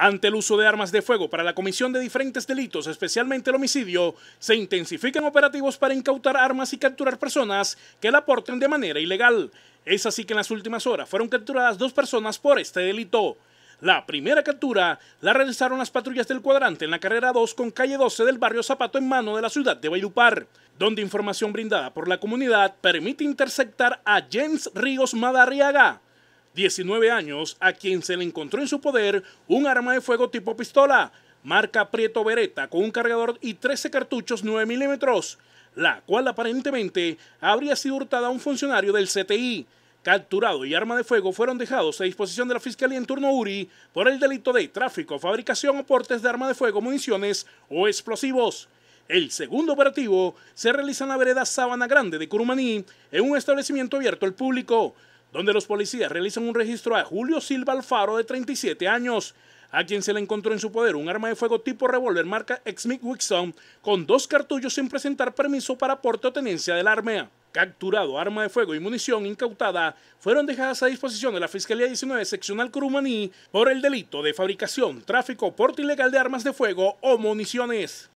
Ante el uso de armas de fuego para la comisión de diferentes delitos, especialmente el homicidio, se intensifican operativos para incautar armas y capturar personas que la porten de manera ilegal. Es así que en las últimas horas fueron capturadas dos personas por este delito. La primera captura la realizaron las patrullas del cuadrante en la carrera 2 con calle 12 del barrio Zapato en mano de la ciudad de Bailupar, donde información brindada por la comunidad permite interceptar a Jens Ríos Madariaga. 19 años, a quien se le encontró en su poder un arma de fuego tipo pistola, marca Prieto Beretta, con un cargador y 13 cartuchos 9 milímetros, la cual aparentemente habría sido hurtada a un funcionario del CTI. Capturado y arma de fuego fueron dejados a disposición de la Fiscalía en turno URI por el delito de tráfico, fabricación aportes de arma de fuego, municiones o explosivos. El segundo operativo se realiza en la vereda Sabana Grande de Curumaní, en un establecimiento abierto al público donde los policías realizan un registro a Julio Silva Alfaro, de 37 años, a quien se le encontró en su poder un arma de fuego tipo revólver marca Smith Wixon con dos cartuchos sin presentar permiso para porte o tenencia del arma. Capturado, arma de fuego y munición incautada fueron dejadas a disposición de la Fiscalía 19 Seccional Curumaní por el delito de fabricación, tráfico, porte ilegal de armas de fuego o municiones.